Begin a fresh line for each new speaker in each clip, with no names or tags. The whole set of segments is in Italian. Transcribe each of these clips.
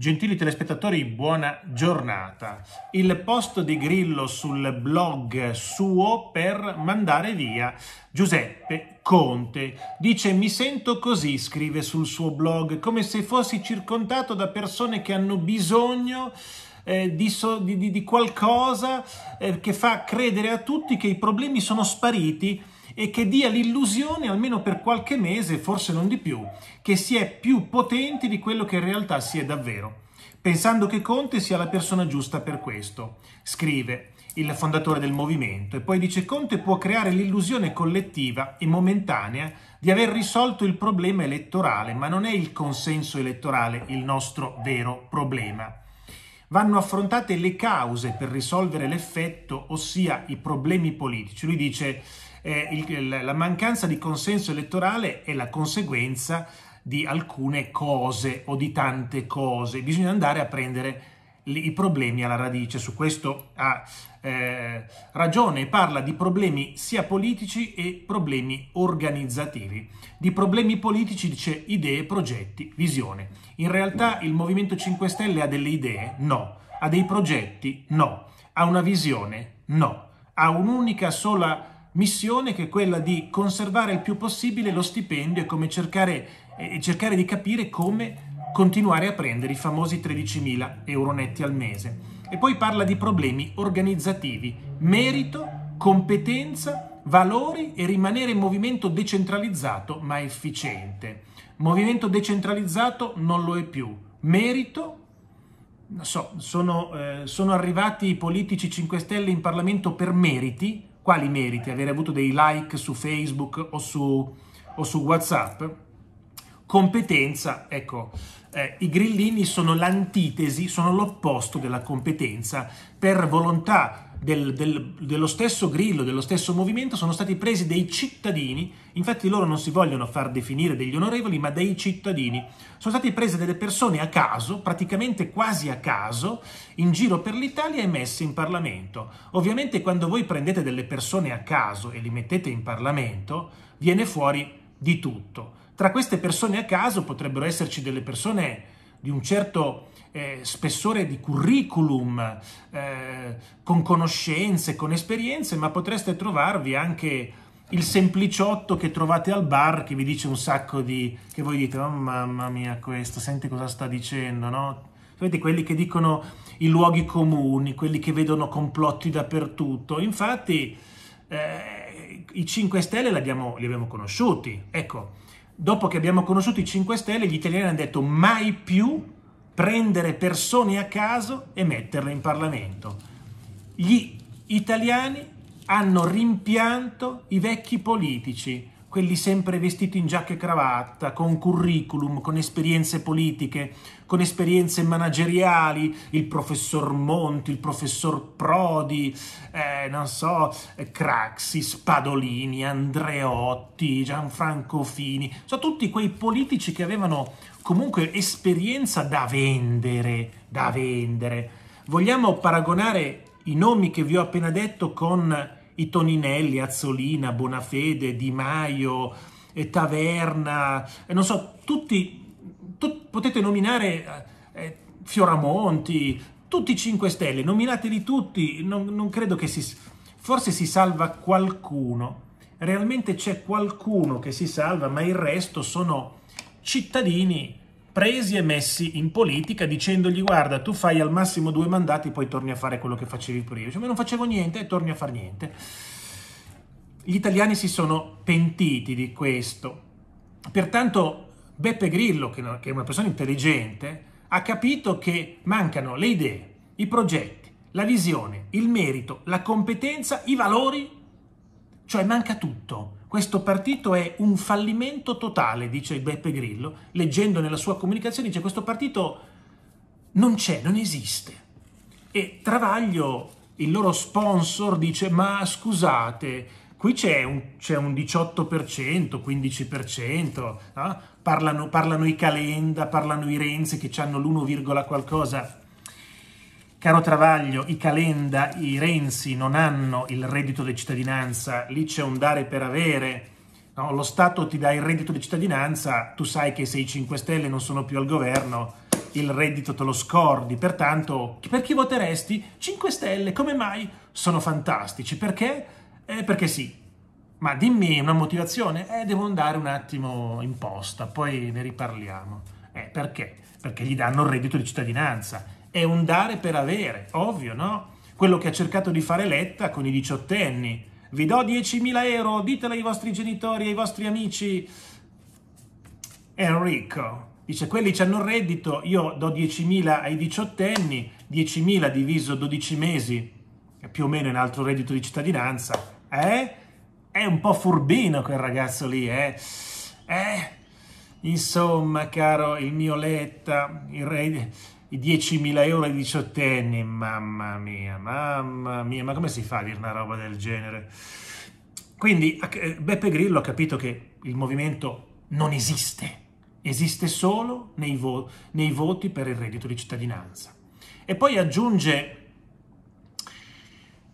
Gentili telespettatori, buona giornata. Il post di Grillo sul blog suo per mandare via Giuseppe Conte. Dice mi sento così, scrive sul suo blog, come se fossi circondato da persone che hanno bisogno eh, di, so, di, di, di, qualcosa eh, che fa credere a tutti che i problemi sono spariti e che dia l'illusione, almeno per qualche mese, forse non di più, che si è più potenti di quello che in realtà si è davvero, pensando che Conte sia la persona giusta per questo. Scrive il fondatore del movimento e poi dice Conte può creare l'illusione collettiva e momentanea di aver risolto il problema elettorale, ma non è il consenso elettorale il nostro vero problema vanno affrontate le cause per risolvere l'effetto, ossia i problemi politici. Lui dice eh, la mancanza di consenso elettorale è la conseguenza di alcune cose o di tante cose. Bisogna andare a prendere i problemi alla radice. Su questo ha eh, ragione, parla di problemi sia politici e problemi organizzativi. Di problemi politici dice idee, progetti, visione. In realtà il Movimento 5 Stelle ha delle idee? No. Ha dei progetti? No. Ha una visione? No. Ha un'unica sola missione che è quella di conservare il più possibile lo stipendio e come cercare, eh, cercare di capire come continuare a prendere i famosi 13.000 euro netti al mese. E poi parla di problemi organizzativi, merito, competenza, valori e rimanere in movimento decentralizzato ma efficiente. Movimento decentralizzato non lo è più. Merito, non so, sono, eh, sono arrivati i politici 5 Stelle in Parlamento per meriti. Quali meriti? Avere avuto dei like su Facebook o su, o su WhatsApp? competenza, ecco, eh, i grillini sono l'antitesi, sono l'opposto della competenza. Per volontà del, del, dello stesso grillo, dello stesso movimento, sono stati presi dei cittadini, infatti loro non si vogliono far definire degli onorevoli, ma dei cittadini. Sono stati presi delle persone a caso, praticamente quasi a caso, in giro per l'Italia e messe in Parlamento. Ovviamente quando voi prendete delle persone a caso e li mettete in Parlamento, viene fuori di tutto tra queste persone a caso potrebbero esserci delle persone di un certo eh, spessore di curriculum, eh, con conoscenze, con esperienze, ma potreste trovarvi anche il sempliciotto che trovate al bar che vi dice un sacco di... che voi dite, oh, mamma mia questo, senti cosa sta dicendo, no? Sapete, quelli che dicono i luoghi comuni, quelli che vedono complotti dappertutto. Infatti eh, i 5 Stelle li abbiamo, li abbiamo conosciuti, ecco dopo che abbiamo conosciuto i 5 Stelle, gli italiani hanno detto mai più prendere persone a caso e metterle in Parlamento. Gli italiani hanno rimpianto i vecchi politici, quelli sempre vestiti in giacca e cravatta, con curriculum, con esperienze politiche, con esperienze manageriali, il professor Monti, il professor Prodi, eh, non so, eh, Craxi, Spadolini, Andreotti, Gianfranco Fini, sono tutti quei politici che avevano comunque esperienza da vendere, da vendere. Vogliamo paragonare i nomi che vi ho appena detto con i Toninelli, Azzolina, Bonafede, Di Maio, eh, Taverna, eh, non so, tutti, tut, potete nominare eh, eh Fioramonti, tutti i 5 Stelle, nominateli tutti, non, non credo che si... forse si salva qualcuno, realmente c'è qualcuno che si salva, ma il resto sono cittadini presi e messi in politica dicendogli guarda tu fai al massimo due mandati poi torni a fare quello che facevi prima, cioè ma non facevo niente e torni a fare niente. Gli italiani si sono pentiti di questo, pertanto Beppe Grillo, che è una persona intelligente, ha capito che mancano le idee, i progetti, la visione, il merito, la competenza, i valori, cioè manca tutto. Questo partito è un fallimento totale, dice Beppe Grillo, leggendo nella sua comunicazione, dice questo partito non c'è, non esiste. E Travaglio, il loro sponsor, dice ma scusate, qui c'è un, un, 18%, 15%, no? parlano, parlano i Calenda, parlano i Renzi che hanno l'1, qualcosa. Caro Travaglio, i Calenda, i Renzi non hanno il reddito di cittadinanza, lì c'è un dare per avere. No, lo Stato ti dà il reddito di cittadinanza, tu sai che se i 5 Stelle non sono più al governo, il reddito te lo scordi. Pertanto, per chi voteresti? 5 Stelle, come mai? Sono fantastici. Perché? Eh, perché sì. Ma dimmi una motivazione? Eh, devo andare un attimo in posta, poi ne riparliamo. Eh, perché? Perché gli danno il reddito di cittadinanza è un dare per avere, ovvio, no? Quello che ha cercato di fare Letta con i diciottenni. Vi do 10.000 euro, ditelo ai vostri genitori, ai vostri amici. Enrico dice, quelli hanno il reddito, io do 10.000 ai diciottenni, 10.000 diviso 12 mesi, più o meno è un altro reddito di cittadinanza. Eh? È un po' furbino quel ragazzo lì, eh? Eh? Insomma, caro il mio Letta, il reddito i 10.000 euro ai diciottenni, mamma mia, mamma mia, ma come si fa a dire una roba del genere? Quindi eh, Beppe Grillo ha capito che il movimento non esiste, esiste solo nei, vo- nei voti per il reddito di cittadinanza. E poi aggiunge,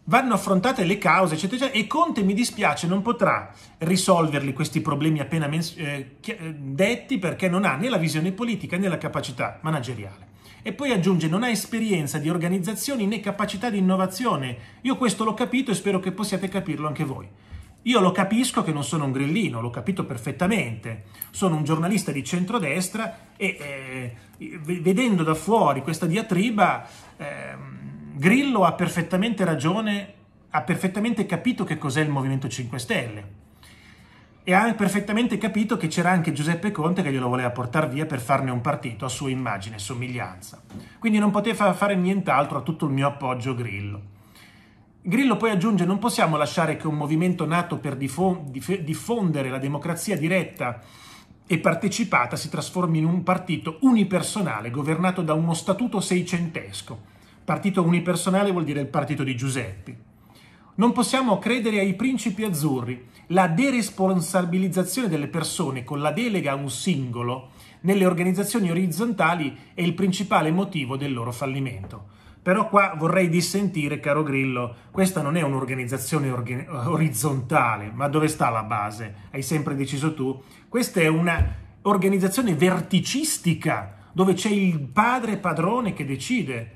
vanno affrontate le cause, eccetera, eccetera, e Conte, mi dispiace, non potrà risolverli questi problemi appena mens- eh, eh detti perché non ha né la visione politica né la capacità manageriale. E poi aggiunge non ha esperienza di organizzazioni né capacità di innovazione. Io questo l'ho capito e spero che possiate capirlo anche voi. Io lo capisco che non sono un grillino, l'ho capito perfettamente. Sono un giornalista di centrodestra e eh, vedendo da fuori questa diatriba, eh, Grillo ha perfettamente ragione, ha perfettamente capito che cos'è il Movimento 5 Stelle e ha perfettamente capito che c'era anche Giuseppe Conte che glielo voleva portare via per farne un partito a sua immagine e somiglianza. Quindi non poteva fare nient'altro a tutto il mio appoggio Grillo. Grillo poi aggiunge non possiamo lasciare che un movimento nato per diffondere la democrazia diretta e partecipata si trasformi in un partito unipersonale governato da uno statuto seicentesco. Partito unipersonale vuol dire il partito di Giuseppi. Non possiamo credere ai principi azzurri. La deresponsabilizzazione delle persone con la delega a un singolo nelle organizzazioni orizzontali è il principale motivo del loro fallimento. Però qua vorrei dissentire, caro Grillo, questa non è un'organizzazione organ- orizzontale, ma dove sta la base? Hai sempre deciso tu? Questa è un'organizzazione verticistica, dove c'è il padre padrone che decide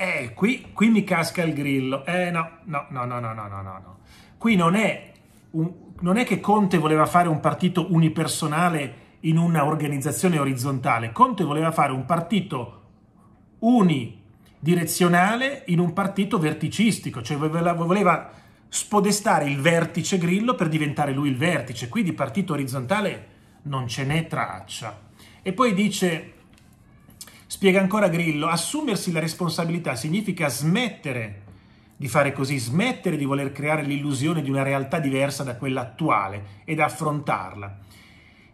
eh, qui, qui mi casca il grillo. Eh, no, no, no, no, no, no, no, no. Qui non è, un, non è che Conte voleva fare un partito unipersonale in una organizzazione orizzontale. Conte voleva fare un partito unidirezionale in un partito verticistico, cioè voleva spodestare il vertice Grillo per diventare lui il vertice. Qui di partito orizzontale non ce n'è traccia. E poi dice Spiega ancora Grillo, assumersi la responsabilità significa smettere di fare così, smettere di voler creare l'illusione di una realtà diversa da quella attuale ed affrontarla,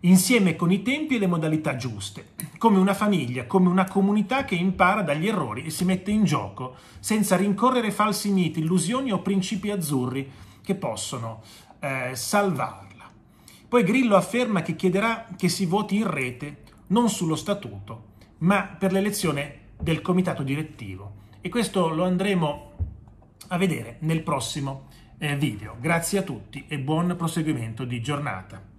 insieme con i tempi e le modalità giuste, come una famiglia, come una comunità che impara dagli errori e si mette in gioco, senza rincorrere falsi miti, illusioni o principi azzurri che possono eh, salvarla. Poi Grillo afferma che chiederà che si voti in rete, non sullo statuto, ma per l'elezione del comitato direttivo. E questo lo andremo a vedere nel prossimo eh, video. Grazie a tutti e buon proseguimento di giornata.